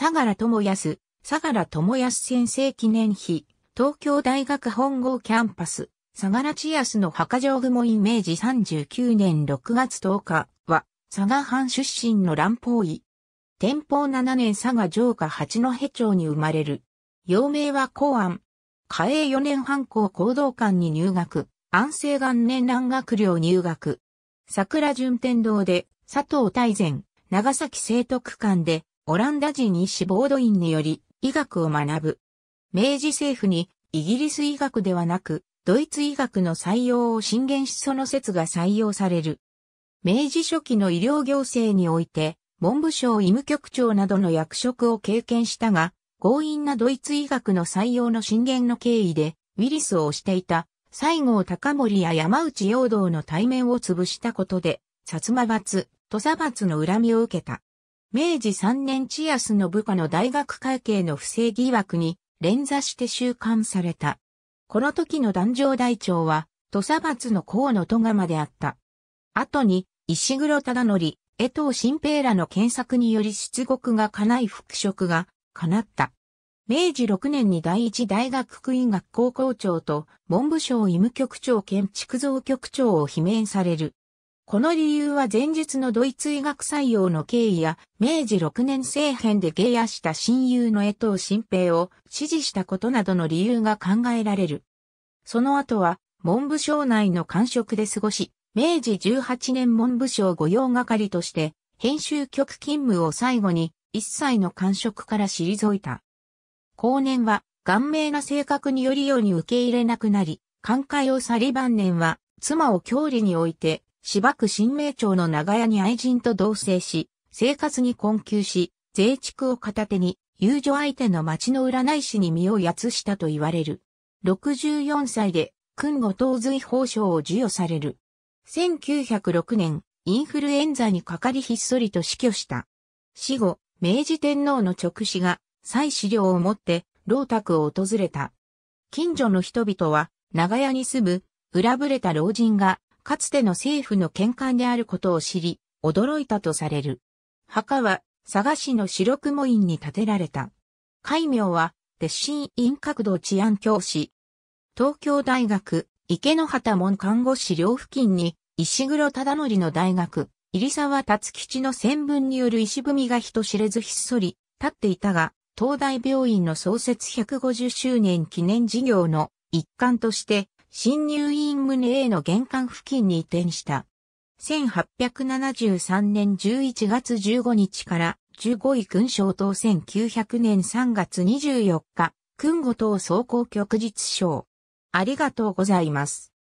相良智康、相良智康先生記念碑、東京大学本郷キャンパス、相良千康の墓場雲イメージ39年6月10日は、佐賀藩出身の乱邦医。天保7年佐賀城下八戸町に生まれる。幼名は公安。嘉永4年藩校行動館に入学。安政元年蘭学寮入学。桜順天堂で佐藤大善、長崎聖徳館でオランダ人医師ボードインにより医学を学ぶ。明治政府にイギリス医学ではなくドイツ医学の採用を進言しその説が採用される。明治初期の医療行政において文部省医務局長などの役職を経験したが、強引なドイツ医学の採用の進言の経緯でウィリスを推していた西郷隆盛や山内陽道の対面を潰したことで、薩摩閥、土佐閥の恨みを受けた。明治3年チアスの部下の大学会計の不正疑惑に連座して収監された。この時の壇上大長は、土佐閥の河野戸釜であった。後に、石黒忠則、江藤新平らの検索により出獄が叶い復職が叶った。明治6年に第一大学区院学校校長と文部省医務局長兼築造局長を罷免される。この理由は前述のドイツ医学採用の経緯や、明治6年政変で下野した親友の江藤新平を支持したことなどの理由が考えられる。その後は、文部省内の官職で過ごし、明治18年文部省御用係として、編集局勤務を最後に、一切の官職から退いた。後年は、顔面な性格によりように受け入れなくなり、寛解を去り晩年は、妻を郷里において、芝区新名町の長屋に愛人と同棲し、生活に困窮し、税畜を片手に、遊女相手の町の占い師に身をやつしたと言われる。64歳で、訓後当髄法奨を授与される。1906年、インフルエンザにかかりひっそりと死去した。死後、明治天皇の直使が、再資料を持って、老宅を訪れた。近所の人々は、長屋に住む、裏ぶれた老人が、かつての政府の見解であることを知り、驚いたとされる。墓は、佐賀市の白雲院に建てられた。戒名は、鉄心院角度治安教師。東京大学、池の畑門看護師寮付近に、石黒忠則の大学、入沢達吉の専文による石踏みが人知れずひっそり、立っていたが、東大病院の創設150周年記念事業の一環として、新入院棟 A の玄関付近に移転した。1873年11月15日から15位勲章等1900年3月24日、勲五等総合局実賞。ありがとうございます。